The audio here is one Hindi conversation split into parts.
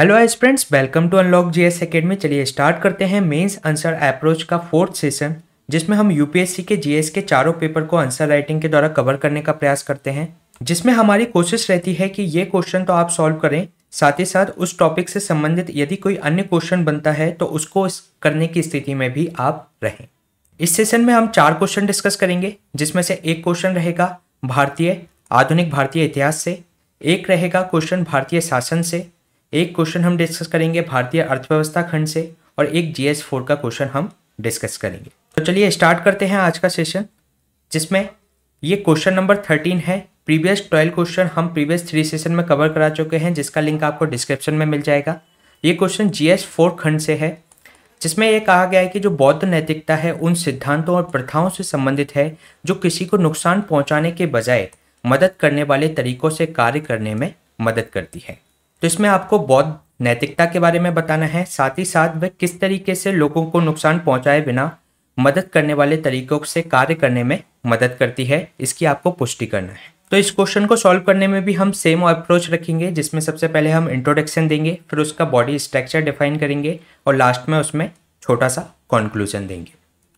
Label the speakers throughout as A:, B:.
A: hello I friends welcome to unlock GS academy चलिए स्टार्ट करते हैं मेंस आंसर अप्रोच का फोर्थ सेशन जिसमें हम यूपीएससी के जीएस के चारों पेपर को आंसर राइटिंग के द्वारा कवर करने का प्रयास करते हैं जिसमें हमारी कोशिश रहती है कि ये क्वेश्चन तो आप सॉल्व करें साथ ही साथ उस टॉपिक से संबंधित यदि कोई अन्य क्वेश्चन बनता है तो उसको करने की स्थिति में भी आप रहें इस सेशन में हम चार क्वेश्चन डिस्कस करेंगे जिसमें से एक क्वेश्चन रहेगा भारतीय आधुनिक भारतीय इतिहास से एक रहेगा क्वेश्चन भारतीय शासन से एक क्वेश्चन हम डिस्कस करेंगे भारतीय अर्थव्यवस्था खंड से और एक जी एस फोर का क्वेश्चन हम डिस्कस करेंगे तो चलिए स्टार्ट करते हैं आज का सेशन जिसमें ये क्वेश्चन नंबर थर्टीन है प्रीवियस ट्वेल्व क्वेश्चन हम प्रीवियस थ्री सेशन में कवर करा चुके हैं जिसका लिंक आपको डिस्क्रिप्शन में मिल जाएगा ये क्वेश्चन जी एस फोर खंड से है जिसमें यह कहा गया है कि जो बौद्ध नैतिकता है उन सिद्धांतों और प्रथाओं से संबंधित है जो किसी को नुकसान पहुंचाने के बजाय मदद करने वाले तरीकों से कार्य करने में मदद करती है तो इसमें आपको बौद्ध नैतिकता के बारे में बताना है साथ ही साथ वह किस तरीके से लोगों को नुकसान पहुंचाए बिना मदद करने वाले तरीकों से कार्य करने में मदद करती है इसकी आपको पुष्टि करना है तो इस क्वेश्चन को सॉल्व करने में भी हम सेम अप्रोच रखेंगे जिसमें सबसे पहले हम इंट्रोडक्शन देंगे फिर उसका बॉडी स्ट्रक्चर डिफाइन करेंगे और लास्ट में उसमें छोटा सा कॉन्क्लूजन देंगे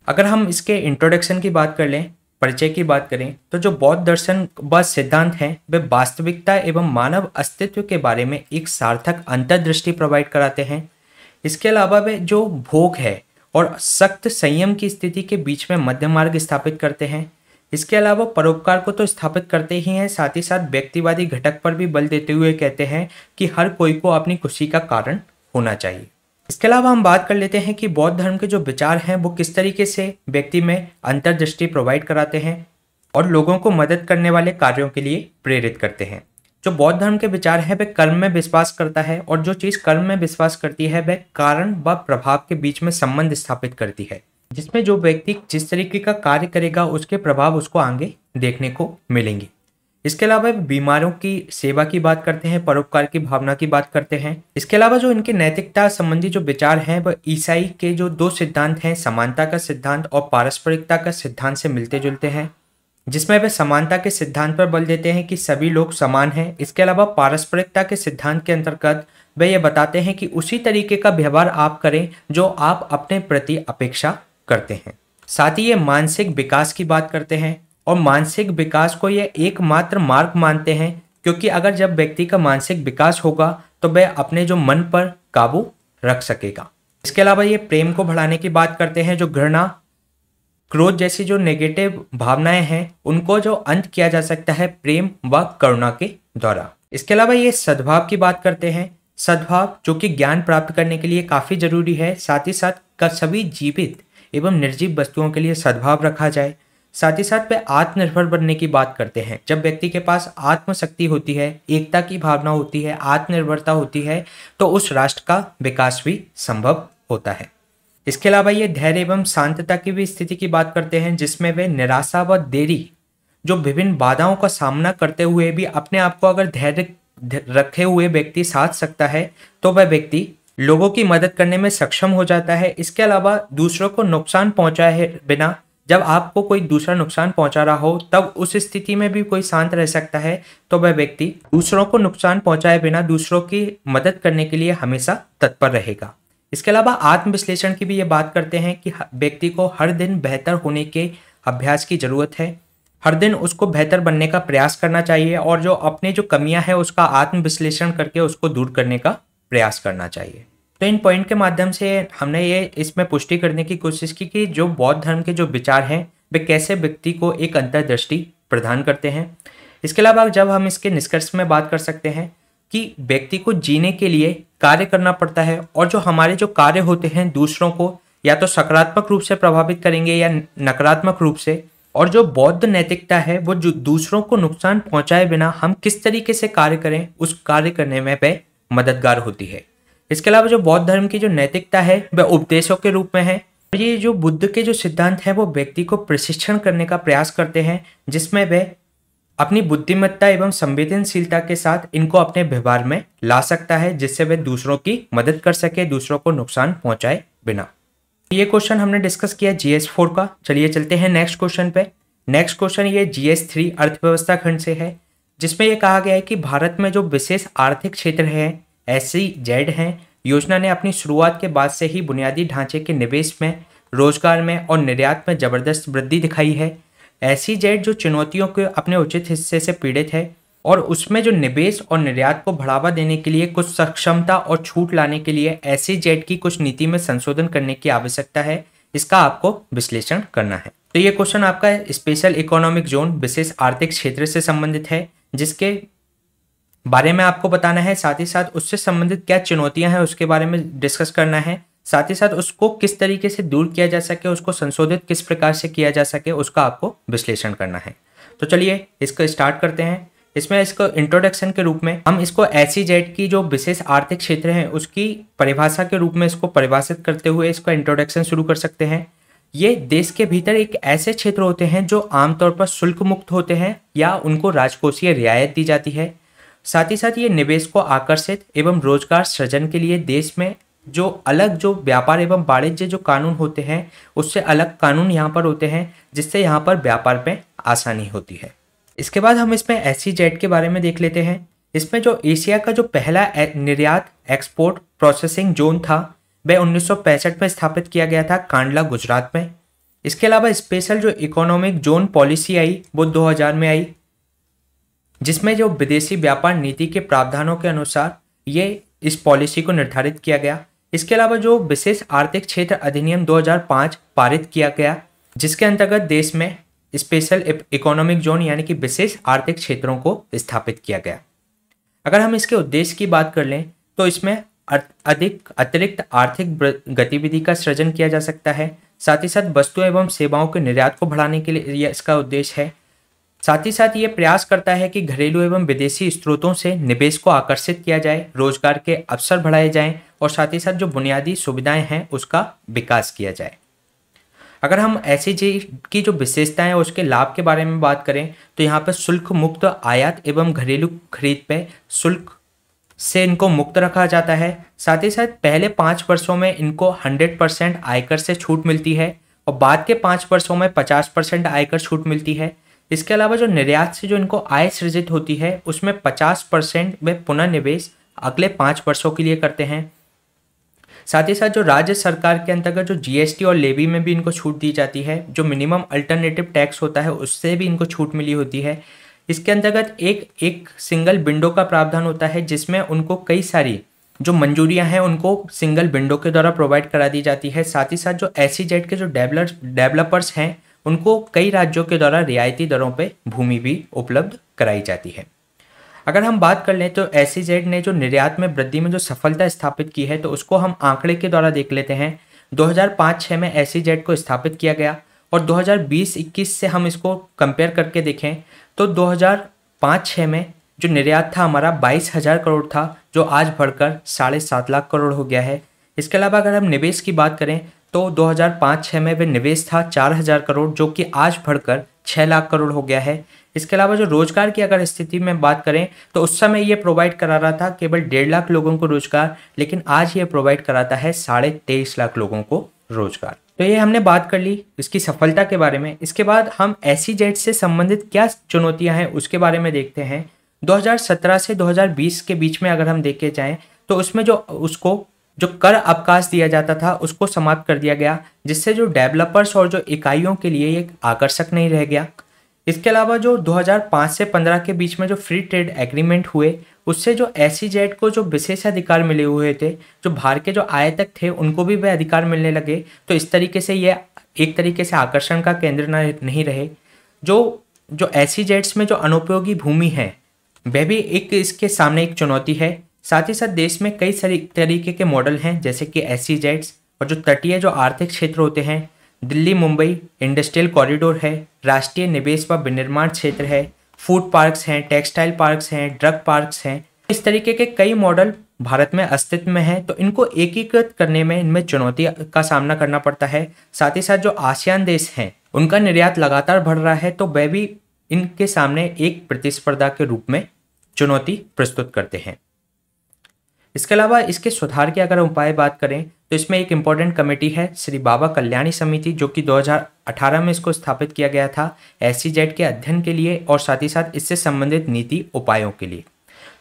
A: अगर हम इसके इंट्रोडक्शन की बात कर लें परिचय की बात करें तो जो बौद्ध दर्शन व सिद्धांत हैं वे वास्तविकता एवं मानव अस्तित्व के बारे में एक सार्थक अंतर्दृष्टि प्रोवाइड कराते हैं इसके अलावा वे जो भोग है और सख्त संयम की स्थिति के बीच में मध्य मार्ग स्थापित करते हैं इसके अलावा परोपकार को तो स्थापित करते ही हैं साथ ही साथ व्यक्तिवादी घटक पर भी बल देते हुए कहते हैं कि हर कोई को अपनी खुशी का कारण होना चाहिए इसके अलावा हम बात कर लेते हैं कि बौद्ध धर्म के जो विचार हैं वो किस तरीके से व्यक्ति में अंतर्दृष्टि प्रोवाइड कराते हैं और लोगों को मदद करने वाले कार्यों के लिए प्रेरित करते हैं जो बौद्ध धर्म के विचार हैं वह कर्म में विश्वास करता है और जो चीज़ कर्म में विश्वास करती है वह कारण व प्रभाव के बीच में संबंध स्थापित करती है जिसमें जो व्यक्ति जिस तरीके का कार्य करेगा उसके प्रभाव उसको आगे देखने को मिलेंगे इसके अलावा बीमारों की सेवा की बात करते हैं परोपकार की भावना की बात करते हैं इसके अलावा जो इनके नैतिकता संबंधी जो विचार हैं वह ईसाई के जो दो सिद्धांत हैं समानता का सिद्धांत और पारस्परिकता का सिद्धांत से मिलते जुलते हैं जिसमें वे समानता के सिद्धांत पर बल देते हैं कि सभी लोग समान हैं इसके अलावा पारस्परिकता के सिद्धांत के अंतर्गत वे ये बताते हैं कि उसी तरीके का व्यवहार आप करें जो आप अपने प्रति अपेक्षा करते हैं साथ ही ये मानसिक विकास की बात करते हैं और मानसिक विकास को यह एकमात्र मार्ग मानते हैं क्योंकि अगर जब व्यक्ति का मानसिक विकास होगा तो वह अपने जो मन पर काबू रख सकेगा इसके अलावा ये प्रेम को बढ़ाने की बात करते हैं जो घृणा क्रोध जैसी जो नेगेटिव भावनाएं हैं उनको जो अंत किया जा सकता है प्रेम व करुणा के द्वारा इसके अलावा ये सद्भाव की बात करते हैं सद्भाव जो कि ज्ञान प्राप्त करने के लिए काफ़ी जरूरी है साथ ही साथ सभी जीवित एवं निर्जीव वस्तुओं के लिए सद्भाव रखा जाए साथ ही साथ वे आत्मनिर्भर बनने की बात करते हैं जब व्यक्ति के पास आत्मशक्ति होती है एकता की भावना होती है आत्मनिर्भरता होती है तो उस राष्ट्र का विकास भी संभव होता है इसके अलावा ये धैर्य एवं शांतता की भी स्थिति की बात करते हैं जिसमें वे निराशा व देरी जो विभिन्न बाधाओं का सामना करते हुए भी अपने आप को अगर धैर्य रखे हुए व्यक्ति साध सकता है तो वह व्यक्ति लोगों की मदद करने में सक्षम हो जाता है इसके अलावा दूसरों को नुकसान पहुंचाए बिना जब आपको कोई दूसरा नुकसान पहुंचा रहा हो तब उस स्थिति में भी कोई शांत रह सकता है तो वह व्यक्ति दूसरों को नुकसान पहुंचाए बिना दूसरों की मदद करने के लिए हमेशा तत्पर रहेगा इसके अलावा आत्मविश्लेषण की भी ये बात करते हैं कि व्यक्ति को हर दिन बेहतर होने के अभ्यास की ज़रूरत है हर दिन उसको बेहतर बनने का प्रयास करना चाहिए और जो अपने जो कमियां हैं उसका आत्मविश्लेषण करके उसको दूर करने का प्रयास करना चाहिए तो इन पॉइंट के माध्यम से हमने ये इसमें पुष्टि करने की कोशिश की कि जो बौद्ध धर्म के जो विचार हैं वे कैसे व्यक्ति को एक अंतर्दृष्टि प्रदान करते हैं इसके अलावा जब हम इसके निष्कर्ष में बात कर सकते हैं कि व्यक्ति को जीने के लिए कार्य करना पड़ता है और जो हमारे जो कार्य होते हैं दूसरों को या तो सकारात्मक रूप से प्रभावित करेंगे या नकारात्मक रूप से और जो बौद्ध नैतिकता है वो जो दूसरों को नुकसान पहुंचाए बिना हम किस तरीके से कार्य करें उस कार्य करने में वह मददगार होती है इसके अलावा जो बौद्ध धर्म की जो नैतिकता है वह उपदेशों के रूप में है ये जो बुद्ध के जो सिद्धांत हैं वो व्यक्ति को प्रशिक्षण करने का प्रयास करते हैं जिसमें वह अपनी बुद्धिमत्ता एवं संवेदनशीलता के साथ इनको अपने व्यवहार में ला सकता है जिससे वह दूसरों की मदद कर सके दूसरों को नुकसान पहुंचाए बिना ये क्वेश्चन हमने डिस्कस किया जी एस फोर का चलिए चलते हैं नेक्स्ट क्वेश्चन पे नेक्स्ट क्वेश्चन ये जी एस थ्री अर्थव्यवस्था खंड से है जिसमें यह कहा गया है कि भारत में जो विशेष आर्थिक क्षेत्र है एस जेड हैं योजना ने अपनी शुरुआत के बाद से ही बुनियादी ढांचे के निवेश में रोजगार में और निर्यात में ज़बरदस्त वृद्धि दिखाई है एस जेड जो चुनौतियों के अपने उचित हिस्से से पीड़ित है और उसमें जो निवेश और निर्यात को बढ़ावा देने के लिए कुछ सक्षमता और छूट लाने के लिए एस जेड की कुछ नीति में संशोधन करने की आवश्यकता है इसका आपको विश्लेषण करना है तो ये क्वेश्चन आपका स्पेशल इकोनॉमिक जोन विशेष आर्थिक क्षेत्र से संबंधित है जिसके बारे में आपको बताना है साथ ही साथ उससे संबंधित क्या चुनौतियां हैं उसके बारे में डिस्कस करना है साथ ही साथ उसको किस तरीके से दूर किया जा सके उसको संशोधित किस प्रकार से किया जा सके उसका आपको विश्लेषण करना है तो चलिए इसको स्टार्ट करते हैं इसमें इसको इंट्रोडक्शन के रूप में हम इसको एस e की जो विशेष आर्थिक क्षेत्र है उसकी परिभाषा के रूप में इसको परिभाषित करते हुए इसका इंट्रोडक्शन शुरू कर सकते हैं ये देश के भीतर एक ऐसे क्षेत्र होते हैं जो आमतौर पर शुल्क मुक्त होते हैं या उनको राजकोषीय रियायत दी जाती है साथ ही साथ ये निवेश को आकर्षित एवं रोजगार सृजन के लिए देश में जो अलग जो व्यापार एवं वाणिज्य जो कानून होते हैं उससे अलग कानून यहाँ पर होते हैं जिससे यहाँ पर व्यापार में आसानी होती है इसके बाद हम इसमें एस के बारे में देख लेते हैं इसमें जो एशिया का जो पहला निर्यात एक्सपोर्ट प्रोसेसिंग जोन था वह उन्नीस में स्थापित किया गया था कांडला गुजरात में इसके अलावा स्पेशल जो इकोनॉमिक जोन पॉलिसी आई वो 2000 में आई जिसमें जो विदेशी व्यापार नीति के प्रावधानों के अनुसार ये इस पॉलिसी को निर्धारित किया गया इसके अलावा जो विशेष आर्थिक क्षेत्र अधिनियम 2005 पारित किया गया जिसके अंतर्गत देश में स्पेशल इकोनॉमिक जोन यानी कि विशेष आर्थिक क्षेत्रों को स्थापित किया गया अगर हम इसके उद्देश्य की बात कर लें तो इसमें अधिक अतिरिक्त आर्थिक गतिविधि का सृजन किया जा सकता है साथ ही साथ वस्तु एवं सेवाओं के निर्यात को बढ़ाने के लिए इसका उद्देश्य है साथ ही साथ ये प्रयास करता है कि घरेलू एवं विदेशी स्रोतों से निवेश को आकर्षित किया जाए रोजगार के अवसर बढ़ाए जाएं और साथ ही साथ जो बुनियादी सुविधाएं हैं उसका विकास किया जाए अगर हम जी की जो विशेषताएं और उसके लाभ के बारे में बात करें तो यहाँ पर शुल्क मुक्त आयात एवं घरेलू खरीद पे शुल्क से इनको मुक्त रखा जाता है साथ ही साथ पहले पाँच वर्षों में इनको हंड्रेड परसेंट आयकर से छूट मिलती है और बाद के पाँच वर्षों में पचास परसेंट आयकर छूट मिलती है इसके अलावा जो निर्यात से जो इनको आय सृजित होती है उसमें पचास परसेंट वे पुनर्निवेश अगले पाँच वर्षों के लिए करते हैं साथ ही साथ जो राज्य सरकार के अंतर्गत जो जीएसटी और लेवी में भी इनको छूट दी जाती है जो मिनिमम अल्टरनेटिव टैक्स होता है उससे भी इनको छूट मिली होती है इसके अंतर्गत एक एक सिंगल विंडो का प्रावधान होता है जिसमें उनको कई सारी जो मंजूरियां हैं उनको सिंगल विंडो के द्वारा प्रोवाइड करा दी जाती है साथ ही साथ जो एसी जेड e के जो डेवलपर्स डेवलपर्स हैं उनको कई राज्यों के द्वारा रियायती दरों पर भूमि भी उपलब्ध कराई जाती है अगर हम बात कर लें तो एस e ने जो निर्यात में वृद्धि में जो सफलता स्थापित की है तो उसको हम आंकड़े के द्वारा देख लेते हैं 2005-6 में एस e को स्थापित किया गया और 2020-21 से हम इसको कंपेयर करके देखें तो 2005-6 में जो निर्यात था हमारा बाईस हज़ार करोड़ था जो आज बढ़कर साढ़े सात लाख करोड़ हो गया है इसके अलावा अगर हम निवेश की बात करें तो 2005-6 में वे निवेश था 4000 करोड़ जो कि आज बढ़कर 6 लाख करोड़ हो गया है इसके अलावा जो रोजगार की अगर स्थिति में बात करें तो उस समय ये प्रोवाइड करा रहा था केवल डेढ़ लाख लोगों को रोजगार लेकिन आज ये प्रोवाइड कराता है साढ़े तेईस लाख लोगों को रोजगार तो ये हमने बात कर ली इसकी सफलता के बारे में इसके बाद हम ऐसी जेट e से संबंधित क्या चुनौतियां हैं उसके बारे में देखते हैं 2017 से 2020 के बीच में अगर हम देखे जाएं तो उसमें जो उसको जो कर अवकाश दिया जाता था उसको समाप्त कर दिया गया जिससे जो डेवलपर्स और जो इकाइयों के लिए एक आकर्षक नहीं रह गया इसके अलावा जो 2005 से 15 के बीच में जो फ्री ट्रेड एग्रीमेंट हुए उससे जो एस e को जो विशेष अधिकार मिले हुए थे जो भार के जो तक थे उनको भी वह अधिकार मिलने लगे तो इस तरीके से यह एक तरीके से आकर्षण का केंद्र नहीं रहे जो जो एस e में जो अनुपयोगी भूमि है वह भी एक इसके सामने एक चुनौती है साथ ही साथ देश में कई सारी तरीके के मॉडल हैं जैसे कि एस e और जो तटीय जो आर्थिक क्षेत्र होते हैं दिल्ली मुंबई इंडस्ट्रियल कॉरिडोर है राष्ट्रीय निवेश व विनिर्माण क्षेत्र है फूड पार्क्स हैं टेक्सटाइल पार्क्स हैं ड्रग पार्क्स हैं इस तरीके के कई मॉडल भारत में अस्तित्व में हैं तो इनको एकीकृत करने में इनमें चुनौती का सामना करना पड़ता है साथ ही साथ जो आसियान देश हैं उनका निर्यात लगातार बढ़ रहा है तो वह भी इनके सामने एक प्रतिस्पर्धा के रूप में चुनौती प्रस्तुत करते हैं इसके अलावा इसके सुधार की अगर उपाय बात करें तो इसमें एक इम्पॉर्टेंट कमेटी है श्री बाबा कल्याणी समिति जो कि 2018 में इसको स्थापित किया गया था एस e के अध्ययन के लिए और साथ ही साथ इससे संबंधित नीति उपायों के लिए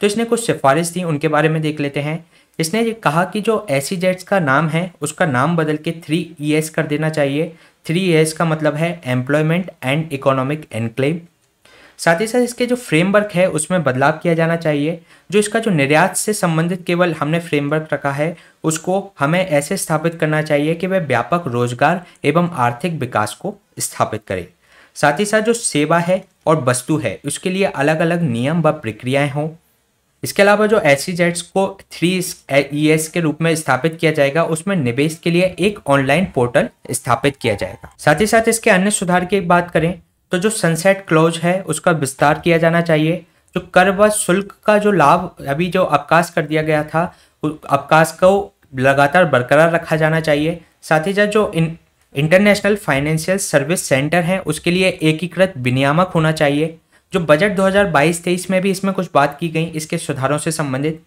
A: तो इसने कुछ सिफारिश दी उनके बारे में देख लेते हैं इसने ये कहा कि जो एस जेट्स e का नाम है उसका नाम बदल के थ्री ई कर देना चाहिए थ्री ई का मतलब है एम्प्लॉयमेंट एंड इकोनॉमिक एनक्लेव साथ ही साथ इसके जो फ्रेमवर्क है उसमें बदलाव किया जाना चाहिए जो इसका जो निर्यात से संबंधित केवल हमने फ्रेमवर्क रखा है उसको हमें ऐसे स्थापित करना चाहिए कि वह व्यापक रोजगार एवं आर्थिक विकास को स्थापित करे साथ ही साथ जो सेवा है और वस्तु है उसके लिए अलग अलग नियम व प्रक्रियाएं हों इसके अलावा जो एस जेट्स e को थ्री ई एस e के रूप में स्थापित किया जाएगा उसमें निवेश के लिए एक ऑनलाइन पोर्टल स्थापित किया जाएगा साथ ही साथ इसके अन्य सुधार की बात करें तो जो सनसेट क्लोज है उसका विस्तार किया जाना चाहिए जो कर व शुल्क का जो लाभ अभी जो अवकाश कर दिया गया था अवकाश को लगातार बरकरार रखा जाना चाहिए साथ ही साथ जो इन इंटरनेशनल फाइनेंशियल सर्विस सेंटर हैं उसके लिए एकीकृत विनियामक होना चाहिए जो बजट 2022-23 में भी इसमें कुछ बात की गई इसके सुधारों से संबंधित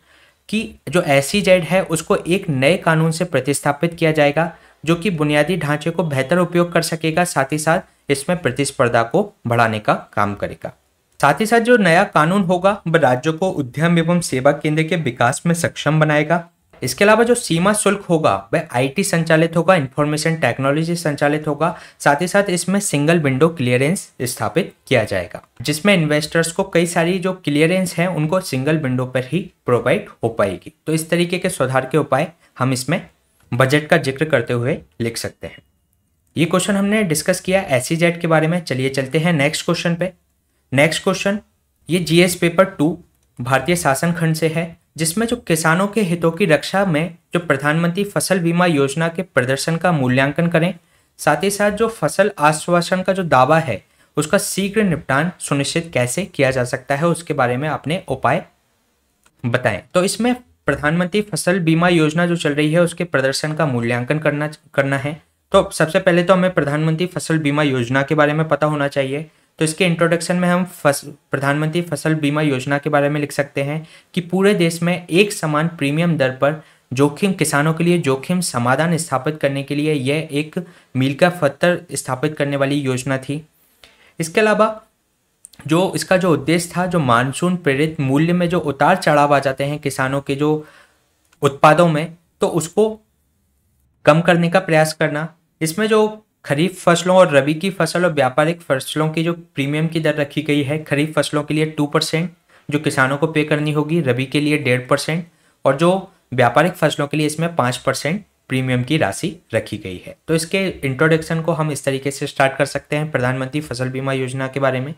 A: कि जो एस e है उसको एक नए कानून से प्रतिस्थापित किया जाएगा जो कि बुनियादी ढांचे को बेहतर उपयोग कर सकेगा साथ ही साथ इसमें प्रतिस्पर्धा को बढ़ाने का काम करेगा साथ ही साथ जो नया कानून होगा वह राज्यों को उद्यम एवं सेवा केंद्र के विकास में सक्षम बनाएगा इसके अलावा जो सीमा शुल्क होगा वह आईटी संचालित होगा इंफॉर्मेशन टेक्नोलॉजी संचालित होगा साथ ही साथ इसमें सिंगल विंडो क्लियरेंस स्थापित किया जाएगा जिसमें इन्वेस्टर्स को कई सारी जो क्लियरेंस है उनको सिंगल विंडो पर ही प्रोवाइड हो पाएगी तो इस तरीके के सुधार के उपाय हम इसमें बजट का जिक्र करते हुए लिख सकते हैं ये क्वेश्चन हमने डिस्कस किया एसी जेट e के बारे में चलिए चलते हैं नेक्स्ट क्वेश्चन पे नेक्स्ट क्वेश्चन ये जीएस पेपर टू भारतीय शासन खंड से है जिसमें जो किसानों के हितों की रक्षा में जो प्रधानमंत्री फसल बीमा योजना के प्रदर्शन का मूल्यांकन करें साथ ही साथ जो फसल आश्वासन का जो दावा है उसका शीघ्र निपटान सुनिश्चित कैसे किया जा सकता है उसके बारे में अपने उपाय बताएं तो इसमें प्रधानमंत्री फसल बीमा योजना जो चल रही है उसके प्रदर्शन का मूल्यांकन करना करना है तो सबसे पहले तो हमें प्रधानमंत्री फसल बीमा योजना के बारे में पता होना चाहिए तो इसके इंट्रोडक्शन में हम फस प्रधानमंत्री फसल बीमा योजना के बारे में लिख सकते हैं कि पूरे देश में एक समान प्रीमियम दर पर जोखिम किसानों के लिए जोखिम समाधान स्थापित करने के लिए यह एक मील का पत्थर स्थापित करने वाली योजना थी इसके अलावा जो इसका जो उद्देश्य था जो मानसून प्रेरित मूल्य में जो उतार चढ़ाव आ जाते हैं किसानों के जो उत्पादों में तो उसको कम करने का प्रयास करना इसमें जो खरीफ फसलों और रबी की फसल और व्यापारिक फसलों की जो प्रीमियम की दर रखी गई है खरीफ फसलों के लिए टू परसेंट जो किसानों को पे करनी होगी रबी के लिए डेढ़ परसेंट और जो व्यापारिक फसलों के लिए इसमें पाँच परसेंट प्रीमियम की राशि रखी गई है तो इसके इंट्रोडक्शन को हम इस तरीके से स्टार्ट कर सकते हैं प्रधानमंत्री फसल बीमा योजना के बारे में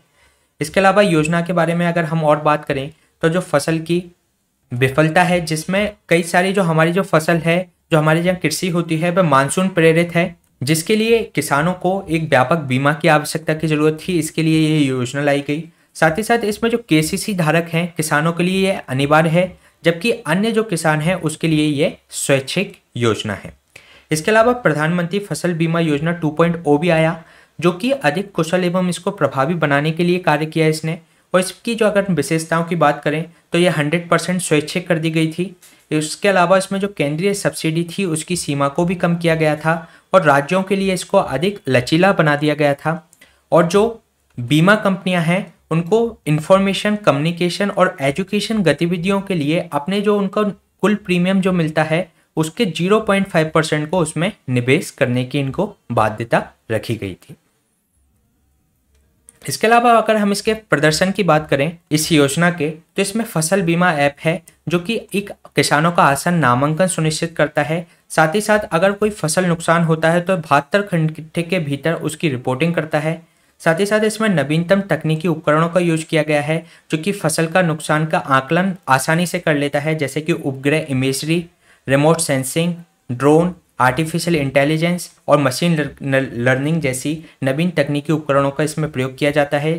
A: इसके अलावा योजना के बारे में अगर हम और बात करें तो जो फसल की विफलता है जिसमें कई सारी जो हमारी जो फसल है जो हमारी जहाँ कृषि होती है वह मानसून प्रेरित है जिसके लिए किसानों को एक व्यापक बीमा की आवश्यकता की ज़रूरत थी इसके लिए ये योजना लाई गई साथ ही साथ इसमें जो के धारक हैं किसानों के लिए ये अनिवार्य है जबकि अन्य जो किसान हैं उसके लिए ये स्वैच्छिक योजना है इसके अलावा प्रधानमंत्री फसल बीमा योजना 2.0 भी आया जो कि अधिक कुशल एवं इसको प्रभावी बनाने के लिए कार्य किया इसने और इसकी जो अगर विशेषताओं की बात करें तो यह हंड्रेड परसेंट स्वैच्छिक कर दी गई थी इसके अलावा इसमें जो केंद्रीय सब्सिडी थी उसकी सीमा को भी कम किया गया था और राज्यों के लिए इसको अधिक लचीला बना दिया गया था और जो बीमा कंपनियां हैं उनको इन्फॉर्मेशन कम्युनिकेशन और एजुकेशन गतिविधियों के लिए अपने जो उनका कुल प्रीमियम जो मिलता है उसके जीरो परसेंट को उसमें निवेश करने की इनको बाध्यता रखी गई थी इसके अलावा अगर हम इसके प्रदर्शन की बात करें इस योजना के तो इसमें फसल बीमा ऐप है जो कि एक किसानों का आसान नामांकन सुनिश्चित करता है साथ ही साथ अगर कोई फसल नुकसान होता है तो बहत्तर घंटे के भीतर उसकी रिपोर्टिंग करता है साथ ही साथ इसमें नवीनतम तकनीकी उपकरणों का यूज किया गया है जो कि फसल का नुकसान का आकलन आसानी से कर लेता है जैसे कि उपग्रह imagery remote sensing drone artificial intelligence और मशीन लर्निंग जैसी नवीन तकनीकी उपकरणों का इसमें प्रयोग किया जाता है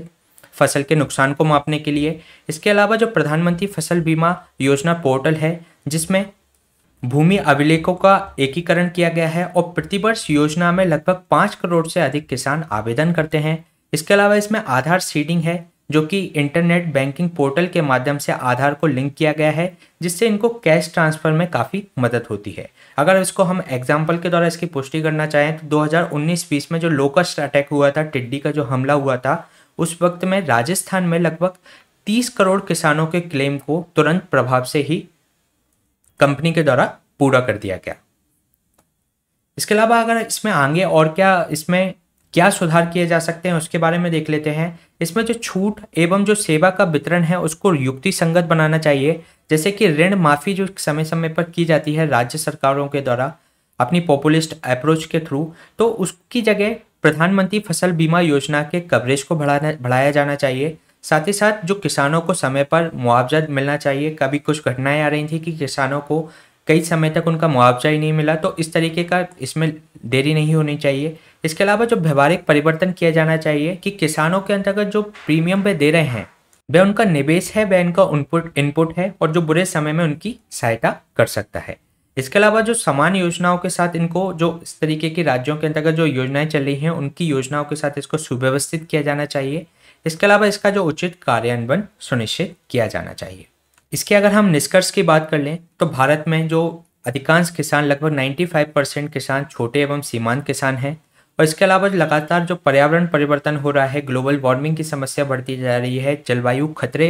A: फसल के नुकसान को मापने के लिए इसके अलावा जो प्रधानमंत्री फसल बीमा योजना पोर्टल है जिसमें भूमि अभिलेखों का एकीकरण किया गया है और प्रतिवर्ष योजना में लगभग पाँच करोड़ से अधिक किसान आवेदन करते हैं इसके अलावा इसमें आधार सीडिंग है जो कि इंटरनेट बैंकिंग पोर्टल के माध्यम से आधार को लिंक किया गया है जिससे इनको कैश ट्रांसफ़र में काफ़ी मदद होती है अगर इसको हम एग्जाम्पल के द्वारा इसकी पुष्टि करना चाहें तो 2019-20 में जो लोकस्ट अटैक हुआ था टिड्डी का जो हमला हुआ था उस वक्त में राजस्थान में लगभग 30 करोड़ किसानों के क्लेम को तुरंत प्रभाव से ही कंपनी के द्वारा पूरा कर दिया गया इसके अलावा अगर इसमें आगे और क्या इसमें क्या सुधार किए जा सकते हैं उसके बारे में देख लेते हैं इसमें जो छूट एवं जो सेवा का वितरण है उसको युक्ति संगत बनाना चाहिए जैसे कि ऋण माफ़ी जो समय समय पर की जाती है राज्य सरकारों के द्वारा अपनी पॉपुलिस्ट अप्रोच के थ्रू तो उसकी जगह प्रधानमंत्री फसल बीमा योजना के कवरेज को बढ़ाना बढ़ाया जाना चाहिए साथ ही साथ जो किसानों को समय पर मुआवजा मिलना चाहिए कभी कुछ घटनाएं आ रही थी कि किसानों को कई समय तक उनका मुआवजा ही नहीं मिला तो इस तरीके का इसमें देरी नहीं होनी चाहिए इसके अलावा जो व्यवहारिक परिवर्तन किया जाना चाहिए कि किसानों के अंतर्गत जो प्रीमियम वे दे रहे हैं वह उनका निवेश है वह इनका इनपुट इनपुट है और जो बुरे समय में उनकी सहायता कर सकता है इसके अलावा जो समान योजनाओं के साथ इनको जो इस तरीके की राज्यों के अंतर्गत जो योजनाएं चल रही हैं उनकी योजनाओं के साथ इसको सुव्यवस्थित किया जाना चाहिए इसके अलावा इसका जो उचित कार्यान्वयन सुनिश्चित किया जाना चाहिए इसके अगर हम निष्कर्ष की बात कर लें तो भारत में जो अधिकांश किसान लगभग 95 परसेंट किसान छोटे एवं सीमांत किसान हैं और इसके अलावा लगातार जो पर्यावरण परिवर्तन हो रहा है ग्लोबल वार्मिंग की समस्या बढ़ती जा रही है जलवायु खतरे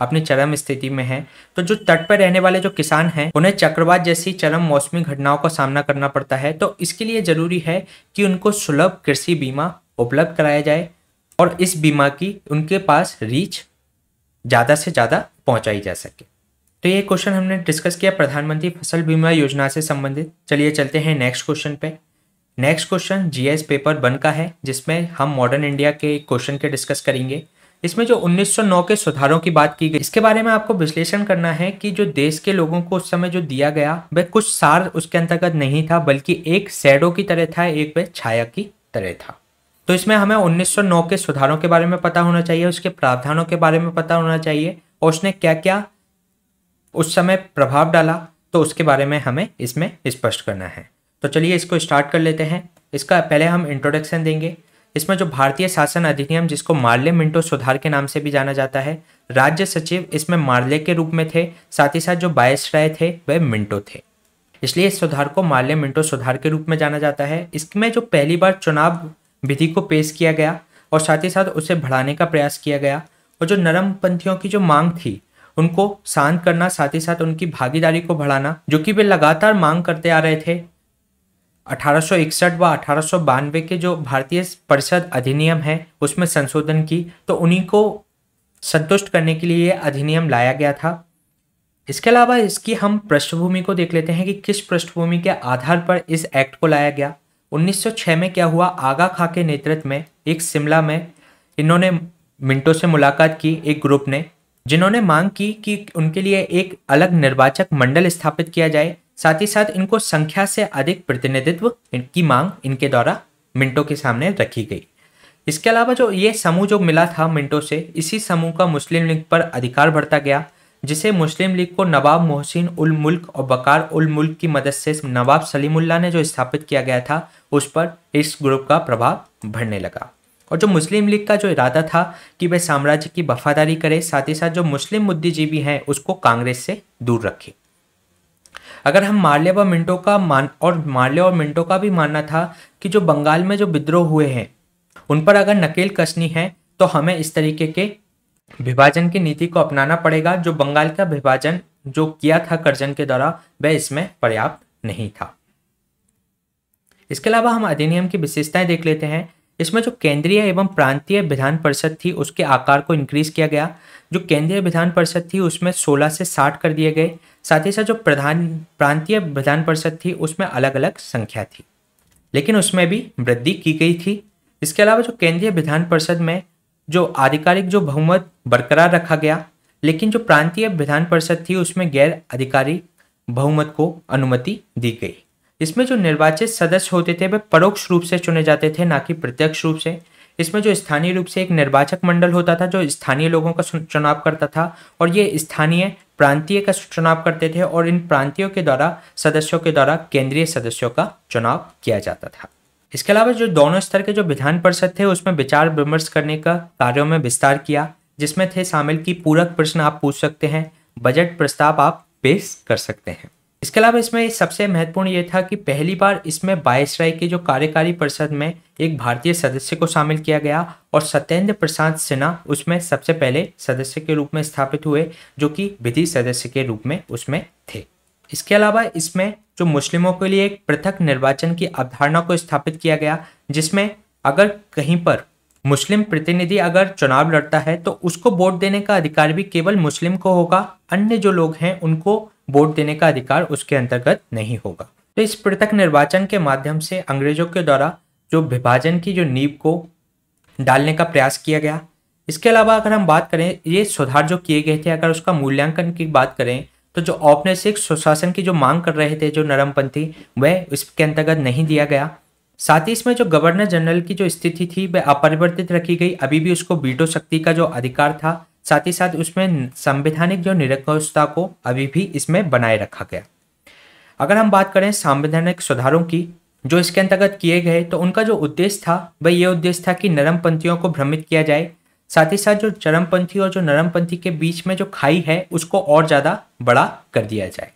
A: अपनी चरम स्थिति में है तो जो तट पर रहने वाले जो किसान हैं उन्हें चक्रवात जैसी चरम मौसमी घटनाओं का सामना करना पड़ता है तो इसके लिए ज़रूरी है कि उनको सुलभ कृषि बीमा उपलब्ध कराया जाए और इस बीमा की उनके पास रीच ज़्यादा से ज़्यादा पहुँचाई जा सके तो ये क्वेश्चन हमने डिस्कस किया प्रधानमंत्री फसल बीमा योजना से संबंधित चलिए चलते हैं नेक्स्ट क्वेश्चन पर next question GS paper one का है जिसमें हम मॉडर्न इंडिया के क्वेश्चन के डिस्कस करेंगे इसमें जो 1909 के सुधारों की बात की गई इसके बारे में आपको विश्लेषण करना है कि जो देश के लोगों को उस समय जो दिया गया वह कुछ सार उसके अंतर्गत नहीं था बल्कि एक सैडो की तरह था एक वह छाया की तरह था तो इसमें हमें 1909 के सुधारों के बारे में पता होना चाहिए उसके प्रावधानों के बारे में पता होना चाहिए और उसने क्या क्या उस समय प्रभाव डाला तो उसके बारे में हमें इसमें स्पष्ट करना है तो चलिए इसको स्टार्ट कर लेते हैं इसका पहले हम इंट्रोडक्शन देंगे इसमें जो भारतीय शासन अधिनियम जिसको मार्ले मिंटो सुधार के नाम से भी जाना जाता है राज्य सचिव इसमें मार्ले के रूप में थे साथ ही साथ जो बायस राय थे वह मिंटो थे इसलिए इस सुधार को मार्ले मिंटो सुधार के रूप में जाना जाता है इसमें जो पहली बार चुनाव विधि को पेश किया गया और साथ ही साथ उसे बढ़ाने का प्रयास किया गया और जो नरमपंथियों की जो मांग थी उनको शांत करना साथ ही साथ उनकी भागीदारी को बढ़ाना जो कि वे लगातार मांग करते आ रहे थे 1861 व अठारह के जो भारतीय परिषद अधिनियम है उसमें संशोधन की तो उन्हीं को संतुष्ट करने के लिए यह अधिनियम लाया गया था इसके अलावा इसकी हम पृष्ठभूमि को देख लेते हैं कि किस पृष्ठभूमि के आधार पर इस एक्ट को लाया गया 1906 में क्या हुआ आगा खा के नेतृत्व में एक शिमला में इन्होंने मिंटो से मुलाकात की एक ग्रुप ने जिन्होंने मांग की कि उनके लिए एक अलग निर्वाचक मंडल स्थापित किया जाए साथ ही साथ इनको संख्या से अधिक प्रतिनिधित्व की मांग इनके द्वारा मिंटो के सामने रखी गई इसके अलावा जो ये समूह जो मिला था मिंटो से इसी समूह का मुस्लिम लीग पर अधिकार बढ़ता गया जिसे मुस्लिम लीग को नवाब मोहसिन उल मुल्क और बकार उल मुल्क की मदद से नवाब सलीमुल्ला ने जो स्थापित किया गया था उस पर इस ग्रुप का प्रभाव बढ़ने लगा और जो मुस्लिम लीग का जो इरादा था कि वह साम्राज्य की वफादारी करे साथ ही साथ जो मुस्लिम बुद्धिजीवी हैं उसको कांग्रेस से दूर रखे अगर हम माल्या व मिंटो का मान और माल्या और मिंटो का भी मानना था कि जो बंगाल में जो विद्रोह हुए हैं उन पर अगर नकेल कसनी है तो हमें इस तरीके के विभाजन की नीति को अपनाना पड़ेगा जो बंगाल का विभाजन जो किया था कर्जन के द्वारा वह इसमें पर्याप्त नहीं था इसके अलावा हम अधिनियम की विशेषताएं देख लेते हैं इसमें जो केंद्रीय एवं प्रांतीय विधान परिषद थी उसके आकार को इंक्रीज किया गया जो केंद्रीय विधान परिषद थी उसमें 16 से 60 कर दिए गए साथ ही साथ जो प्रधान प्रांतीय विधान परिषद थी उसमें अलग अलग संख्या थी लेकिन उसमें भी वृद्धि की गई थी इसके अलावा जो केंद्रीय विधान परिषद में जो आधिकारिक जो बहुमत बरकरार रखा गया लेकिन जो प्रांतीय विधान परिषद थी उसमें गैर आधिकारिक बहुमत को अनुमति दी गई इसमें जो निर्वाचित सदस्य होते थे वे परोक्ष रूप से चुने जाते थे ना कि प्रत्यक्ष रूप से इसमें जो स्थानीय रूप से एक निर्वाचक मंडल होता था जो स्थानीय लोगों का चुनाव करता था और ये स्थानीय प्रांतीय का चुनाव करते थे और इन प्रांतियों के द्वारा सदस्यों के द्वारा केंद्रीय सदस्यों का चुनाव किया जाता था इसके अलावा जो दोनों स्तर के जो विधान परिषद थे उसमें विचार विमर्श करने का कार्यों में विस्तार किया जिसमें थे शामिल की पूरक प्रश्न आप पूछ सकते हैं बजट प्रस्ताव आप पेश कर सकते हैं इसके अलावा इसमें सबसे महत्वपूर्ण ये था कि पहली बार इसमें राय के जो कार्यकारी परिषद में एक भारतीय सदस्य को शामिल किया गया और सत्येंद्र प्रसाद सिन्हा उसमें सबसे पहले सदस्य के रूप में स्थापित हुए जो कि विधि सदस्य के रूप में उसमें थे इसके अलावा इसमें जो मुस्लिमों के लिए एक पृथक निर्वाचन की अवधारणा को स्थापित किया गया जिसमें अगर कहीं पर मुस्लिम प्रतिनिधि अगर चुनाव लड़ता है तो उसको वोट देने का अधिकार भी केवल मुस्लिम को होगा अन्य जो लोग हैं उनको वोट देने का अधिकार उसके अंतर्गत नहीं होगा तो इस पृथक निर्वाचन के माध्यम से अंग्रेजों के द्वारा जो विभाजन की जो नींव को डालने का प्रयास किया गया इसके अलावा अगर हम बात करें ये सुधार जो किए गए थे अगर उसका मूल्यांकन की बात करें तो जो औपनिवेशिक सुशासन की जो मांग कर रहे थे जो नरमपंथी वह इसके अंतर्गत नहीं दिया गया साथ ही इसमें जो गवर्नर जनरल की जो स्थिति थी वह अपरिवर्तित रखी गई अभी भी उसको बीटो शक्ति का जो अधिकार था साथ ही साथ उसमें संवैधानिक जो निरंकुशता को अभी भी इसमें बनाए रखा गया अगर हम बात करें संवैधानिक सुधारों की जो इसके अंतर्गत किए गए तो उनका जो उद्देश्य था वह यह उद्देश्य था कि नरमपंथियों को भ्रमित किया जाए साथ ही साथ जो चरमपंथी और जो नरमपंथी के बीच में जो खाई है उसको और ज़्यादा बड़ा कर दिया जाए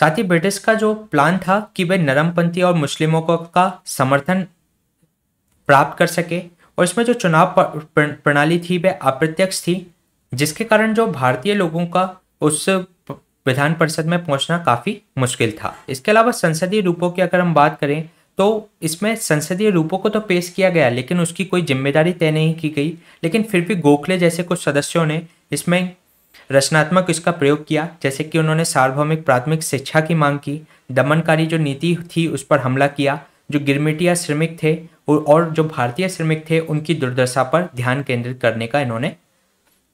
A: साथ ही ब्रिटिश का जो प्लान था कि वे नरमपंथी और मुस्लिमों को का समर्थन प्राप्त कर सके और इसमें जो चुनाव प्रणाली थी वह अप्रत्यक्ष थी जिसके कारण जो भारतीय लोगों का उस विधान परिषद में पहुंचना काफ़ी मुश्किल था इसके अलावा संसदीय रूपों की अगर हम बात करें तो इसमें संसदीय रूपों को तो पेश किया गया लेकिन उसकी कोई जिम्मेदारी तय नहीं की गई लेकिन फिर भी गोखले जैसे कुछ सदस्यों ने इसमें रचनात्मक इसका प्रयोग किया जैसे कि उन्होंने सार्वभौमिक प्राथमिक शिक्षा की मांग की दमनकारी जो नीति थी उस पर हमला किया जो गिरमिटिया श्रमिक थे और जो भारतीय श्रमिक थे उनकी दुर्दशा पर ध्यान केंद्रित करने का इन्होंने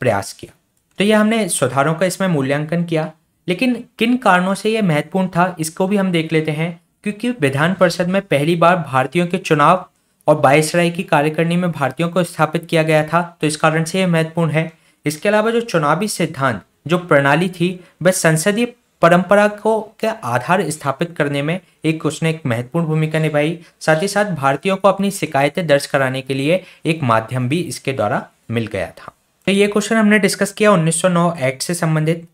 A: प्रयास किया तो यह हमने सुधारों का इसमें मूल्यांकन किया लेकिन किन कारणों से यह महत्वपूर्ण था इसको भी हम देख लेते हैं क्योंकि विधान परिषद में पहली बार भारतीयों के चुनाव और बायसराय की कार्यकारिणी में भारतीयों को स्थापित किया गया था तो इस कारण से यह महत्वपूर्ण है इसके अलावा जो चुनावी सिद्धांत जो प्रणाली थी वह संसदीय परंपरा को के आधार स्थापित करने में एक उसने एक महत्वपूर्ण भूमिका निभाई साथ ही साथ भारतीयों को अपनी शिकायतें दर्ज कराने के लिए एक माध्यम भी इसके द्वारा मिल गया था तो ये क्वेश्चन हमने डिस्कस किया 1909 एक्ट से संबंधित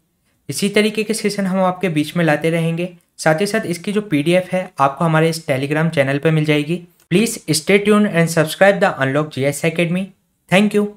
A: इसी तरीके के सेशन हम आपके बीच में लाते रहेंगे साथ ही साथ इसकी जो पीडीएफ है आपको हमारे इस टेलीग्राम चैनल पर मिल जाएगी please stay tune and subscribe the unlock GS academy academy thank you